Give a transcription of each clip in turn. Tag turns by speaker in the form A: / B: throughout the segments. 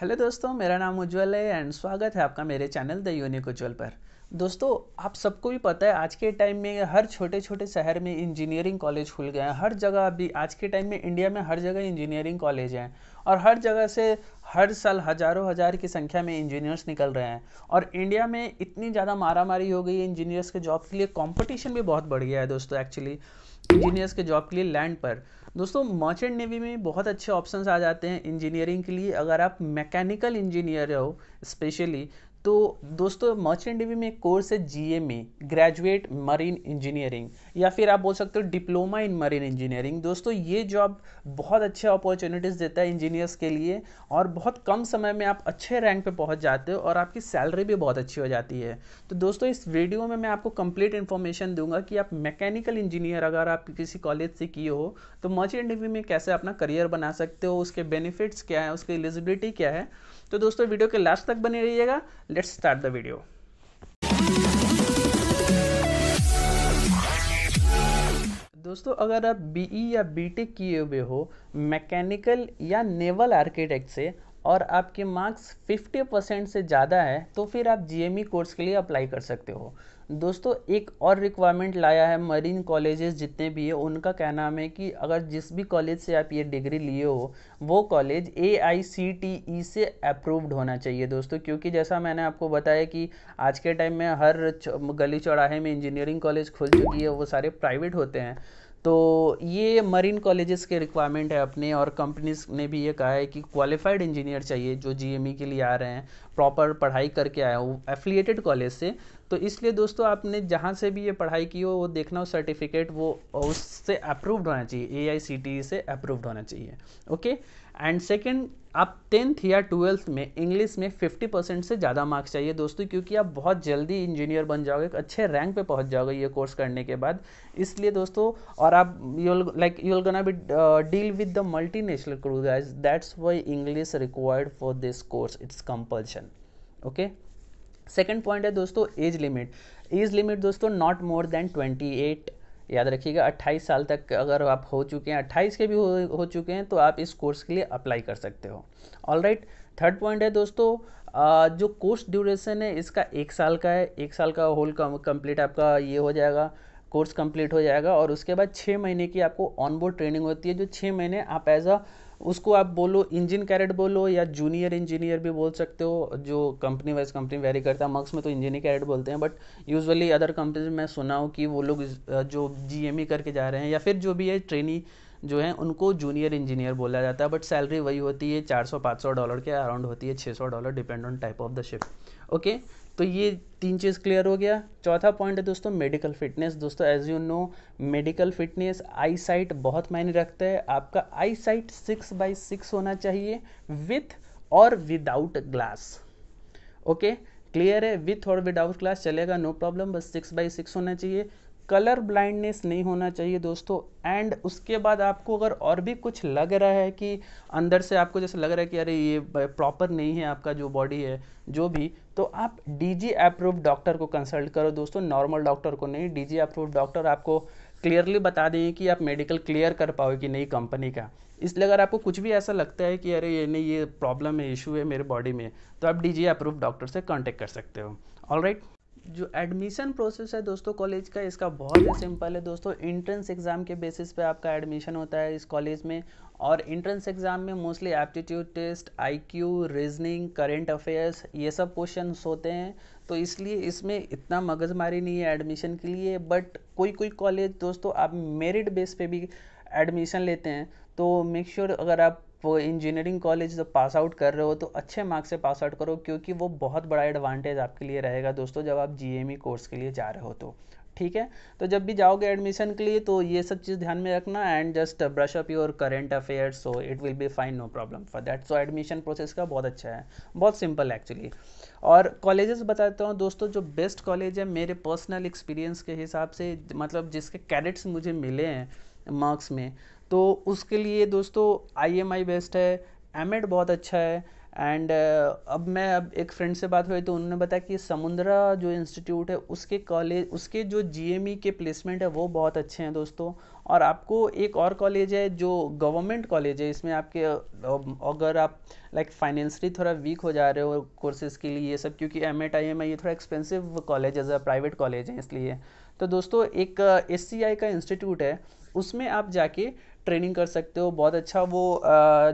A: Hello दोस्तों मेरा नाम उज्ज्वल है एंड स्वागत है आपका मेरे चैनल द यूनिक उज्ज्वल पर दोस्तों आप सबको भी पता है आज के टाइम में हर छोटे छोटे शहर में इंजीनियरिंग कॉलेज खुल गए हैं हर जगह अभी आज के टाइम में इंडिया में हर जगह इंजीनियरिंग कॉलेज हैं और हर जगह से हर साल हज़ारों हज़ार की संख्या में इंजीनियर्स निकल रहे हैं और इंडिया में इतनी ज़्यादा मारामारी हो गई है इंजीनियर्स के जॉब के लिए कॉम्पिटिशन भी बहुत बढ़ गया है दोस्तों एक्चुअली इंजीनियर्स के जॉब के लिए लैंड पर दोस्तों मर्चेंट नेवी में बहुत अच्छे ऑप्शंस आ जाते हैं इंजीनियरिंग के लिए अगर आप मैकेनिकल इंजीनियर हो स्पेशली तो दोस्तों मर्चेंट नेवी में कोर्स है जीएमए ग्रेजुएट मरीन इंजीनियरिंग या फिर आप बोल सकते हो डिप्लोमा इन मरीन इंजीनियरिंग दोस्तों ये जॉब बहुत अच्छे अपॉर्चुनिटीज़ देता है इंजीनियर्स के लिए और बहुत कम समय में आप अच्छे रैंक पे पहुंच जाते हो और आपकी सैलरी भी बहुत अच्छी हो जाती है तो दोस्तों इस वीडियो में मैं आपको कंप्लीट इन्फॉर्मेशन दूंगा कि आप मैकेनिकल इंजीनियर अगर आप किसी कॉलेज से किए हो तो मर्चेंट नेवी में कैसे अपना करियर बना सकते हो उसके बेनिफिट्स क्या है उसकी एलिजिबिलिटी क्या है तो दोस्तों वीडियो के लास्ट तक बने रहिएगा लेट्स स्टार्ट द वीडियो दोस्तों अगर आप बीई e या बीटेक किए हुए हो मैकेनिकल या नेवल आर्किटेक्ट से और आपके मार्क्स 50 परसेंट से ज़्यादा है तो फिर आप जीएमई कोर्स e के लिए अप्लाई कर सकते हो दोस्तों एक और रिक्वायरमेंट लाया है मरीन कॉलेजेस जितने भी है उनका कहना है कि अगर जिस भी कॉलेज से आप ये डिग्री लिए हो वो कॉलेज ए e से अप्रूव्ड होना चाहिए दोस्तों क्योंकि जैसा मैंने आपको बताया कि आज के टाइम में हर गली चौराहे में इंजीनियरिंग कॉलेज खुल चुकी है वो सारे प्राइवेट होते हैं तो ये मरीन कॉलेजेस के रिक्वायरमेंट है अपने और कंपनीज ने भी ये कहा है कि क्वालिफाइड इंजीनियर चाहिए जो जीएमई e के लिए आ रहे हैं प्रॉपर पढ़ाई करके आए हो एफिलिएटेड कॉलेज से तो इसलिए दोस्तों आपने जहाँ से भी ये पढ़ाई की हो वो देखना हो सर्टिफिकेट वो उससे अप्रूव्ड होना चाहिए ए आई सी टी से अप्रूव्ड होना चाहिए ओके एंड सेकेंड आप टेंथ या ट्वेल्थ में इंग्लिश में 50 परसेंट से ज़्यादा मार्क्स चाहिए दोस्तों क्योंकि आप बहुत जल्दी इंजीनियर बन जाओगे एक अच्छे रैंक पे पहुंच जाओगे ये कोर्स करने के बाद इसलिए दोस्तों और आप you'll like you'll gonna be deal with the multi national crew guys that's why English required for this course it's compulsion okay second point है दोस्तों एज लिमिट एज लिमिट दोस्तों not more than twenty eight याद रखिएगा 28 साल तक अगर आप हो चुके हैं 28 के भी हो, हो चुके हैं तो आप इस कोर्स के लिए अप्लाई कर सकते हो ऑल राइट थर्ड पॉइंट है दोस्तों आ, जो कोर्स ड्यूरेशन है इसका एक साल का है एक साल का होल कंप्लीट आपका ये हो जाएगा कोर्स कंप्लीट हो जाएगा और उसके बाद छः महीने की आपको ऑनबोर्ड ट्रेनिंग होती है जो छः महीने आप एज अ उसको आप बोलो इंजन कैरेट बोलो या जूनियर इंजीनियर भी बोल सकते हो जो कंपनी वाइज कंपनी वेरी करता है मक्स में तो इंजीनियर कैरेट बोलते हैं बट यूजुअली अदर कंपनीज में सुना हूँ कि वो लोग जो जी करके जा रहे हैं या फिर जो भी है ट्रेनी जो हैं उनको जूनियर इंजीनियर बोला जाता है बट सैलरी वही होती है 400-500 डॉलर के अराउंड होती है 600 dollar depend on type of the ship okay तो ये तीन चीज़ क्लियर हो गया चौथा पॉइंट है दोस्तों मेडिकल फिटनेस दोस्तों as you know medical fitness eye sight बहुत मायने रखता है आपका eye sight six by six होना चाहिए विथ और विदाउट ग्लास ओके क्लियर है विथ और विदाउट ग्लास चलेगा नो प्रॉब्लम बस सिक्स बाई सिक्स होना चाहिए कलर ब्लाइंडनेस नहीं होना चाहिए दोस्तों एंड उसके बाद आपको अगर और भी कुछ लग रहा है कि अंदर से आपको जैसे लग रहा है कि अरे ये प्रॉपर नहीं है आपका जो बॉडी है जो भी तो आप डीजी अप्रूव डॉक्टर को कंसल्ट करो दोस्तों नॉर्मल डॉक्टर को नहीं डीजी अप्रूव डॉक्टर आपको क्लियरली बता देंगे कि आप मेडिकल क्लियर कर पाओगे कि नहीं कंपनी का इसलिए अगर आपको कुछ भी ऐसा लगता है कि अरे ये नहीं ये प्रॉब्लम है इशू है मेरे बॉडी में तो आप डीजी अप्रूव डॉक्टर से कॉन्टेक्ट कर सकते हो ऑल राइट जो एडमिशन प्रोसेस है दोस्तों कॉलेज का इसका बहुत ही सिंपल है दोस्तों इंट्रेंस एग्ज़ाम के बेसिस पे आपका एडमिशन होता है इस कॉलेज में और इंट्रेंस एग्ज़ाम में mostly aptitude test IQ reasoning current affairs ये सब क्वेश्चन होते हैं तो इसलिए इसमें इतना मगजमारी नहीं है एडमिशन के लिए बट कोई कोई कॉलेज दोस्तों आप मेरिट बेस पे भी एडमिशन लेते हैं तो मेक श्योर sure अगर आप वो इंजीनियरिंग कॉलेज जब पास आउट कर रहे हो तो अच्छे मार्क्स से पास आउट करो क्योंकि वो बहुत बड़ा एडवांटेज आपके लिए रहेगा दोस्तों जब आप जी कोर्स के लिए जा रहे हो तो ठीक है तो जब भी जाओगे एडमिशन के लिए तो ये सब चीज़ ध्यान में रखना and just brush up your current affairs so it will be fine no problem for that so admission process का बहुत अच्छा है बहुत सिंपल एक्चुअली और कॉलेजेस बताता हूँ दोस्तों जो बेस्ट कॉलेज है मेरे पर्सनल एक्सपीरियंस के हिसाब से मतलब जिसके कैडेट्स मुझे मिले हैं मार्क्स में तो उसके लिए दोस्तों आई बेस्ट है एम बहुत अच्छा है एंड uh, अब मैं अब एक फ्रेंड से बात हुई तो उन्होंने बताया कि समुद्रा जो इंस्टीट्यूट है उसके कॉलेज उसके जो जी e के प्लेसमेंट है वो बहुत अच्छे हैं दोस्तों और आपको एक और कॉलेज है जो गवर्नमेंट कॉलेज है इसमें आपके अगर आप लाइक फाइनेंशली थोड़ा वीक हो जा रहे हो कोर्सेज़ के लिए ये सब क्योंकि M eight I M I ये थोड़ा एक्सपेंसिव कॉलेज है प्राइवेट कॉलेज है इसलिए तो दोस्तों एक एस uh, का इंस्टीट्यूट है उसमें आप जाके ट्रेनिंग कर सकते हो बहुत अच्छा वो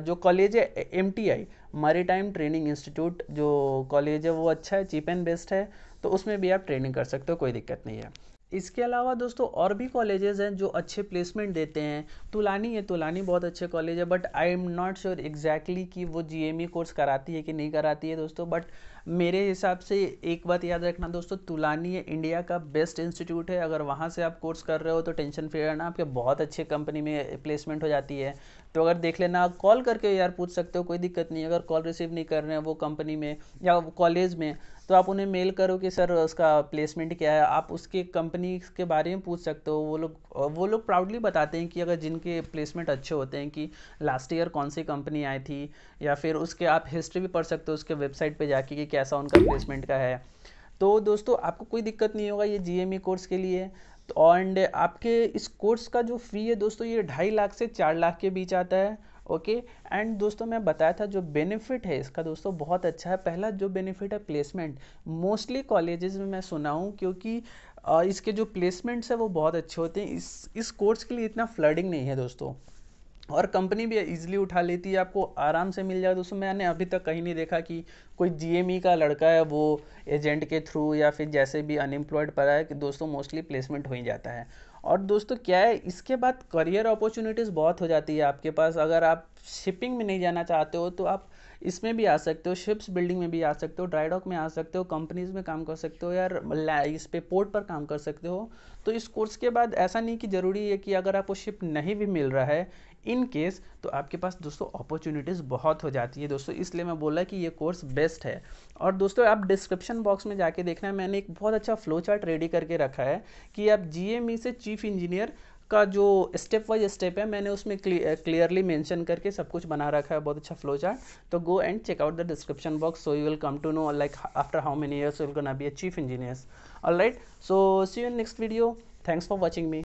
A: जो कॉलेज है M T I time training institute जो कॉलेज है वो अच्छा है चीप एंड बेस्ट है तो उसमें भी आप ट्रेनिंग कर सकते हो कोई दिक्कत नहीं है इसके अलावा दोस्तों और भी कॉलेजेस हैं जो अच्छे प्लेसमेंट देते हैं तुलानी है तुलानी बहुत अच्छे कॉलेज है but I am not sure exactly कि वो जीएमई कोर्स e कराती है कि नहीं कराती है दोस्तों बट मेरे हिसाब से एक बात याद रखना दोस्तों तुलानी है इंडिया का बेस्ट इंस्टीट्यूट है अगर वहाँ से आप कोर्स कर रहे हो तो टेंशन फ्री रहना आपके बहुत अच्छे कंपनी में प्लेसमेंट हो जाती है तो अगर देख लेना कॉल करके यार पूछ सकते हो कोई दिक्कत नहीं अगर कॉल रिसीव नहीं कर रहे हैं वो कंपनी में या कॉलेज में तो आप उन्हें मेल करो कि सर उसका प्लेसमेंट क्या है आप उसके कंपनी के बारे में पूछ सकते हो वो लोग वो लोग प्राउडली बताते हैं कि अगर जिनके प्लेसमेंट अच्छे होते हैं कि लास्ट ईयर कौन सी कंपनी आई थी या फिर उसके आप हिस्ट्री भी पढ़ सकते हो उसके वेबसाइट पर जाके कि कैसा उनका प्लेसमेंट का है तो दोस्तों आपको कोई दिक्कत नहीं होगा ये जी कोर्स के लिए एंड आपके इस कोर्स का जो फ़ी है दोस्तों ये ढाई लाख से चार लाख के बीच आता है ओके okay? एंड दोस्तों मैं बताया था जो बेनिफिट है इसका दोस्तों बहुत अच्छा है पहला जो बेनिफिट है प्लेसमेंट मोस्टली कॉलेजेस में मैं सुना हूँ क्योंकि इसके जो प्लेसमेंट्स है वो बहुत अच्छे होते हैं इस इस कोर्स के लिए इतना फ्लडिंग नहीं है दोस्तों और कंपनी भी इजीली उठा लेती है आपको आराम से मिल जाए दोस्तों मैंने अभी तक कहीं नहीं देखा कि कोई जीएमई e का लड़का है वो एजेंट के थ्रू या फिर जैसे भी अनएम्प्लॉयड पड़ा है कि दोस्तों मोस्टली प्लेसमेंट हो ही जाता है और दोस्तों क्या है इसके बाद करियर अपॉर्चुनिटीज़ बहुत हो जाती है आपके पास अगर आप शिपिंग में नहीं जाना चाहते हो तो आप इसमें भी आ सकते हो शिप्स बिल्डिंग में भी आ सकते हो ड्राईडॉक में आ सकते हो कंपनीज में काम कर सकते हो या इस पे पोर्ट पर काम कर सकते हो तो इस कोर्स के बाद ऐसा नहीं कि ज़रूरी है कि अगर आपको शिप नहीं भी मिल रहा है इन केस तो आपके पास दोस्तों अपॉर्चुनिटीज़ बहुत हो जाती है दोस्तों इसलिए मैं बोला कि ये कोर्स बेस्ट है और दोस्तों आप डिस्क्रिप्शन बॉक्स में जाके देखना मैंने एक बहुत अच्छा फ्लो चार्ट रेडी करके रखा है कि आप जी e से चीफ इंजीनियर का जो स्टेप वाइज स्टेप है मैंने उसमें क्लियरली मेंशन करके सब कुछ बना रखा है बहुत अच्छा फ्लो चार्ट तो go and check out the description box so you will come to know like after how many years will gonna be a chief engineers all right so see you next video thanks for watching me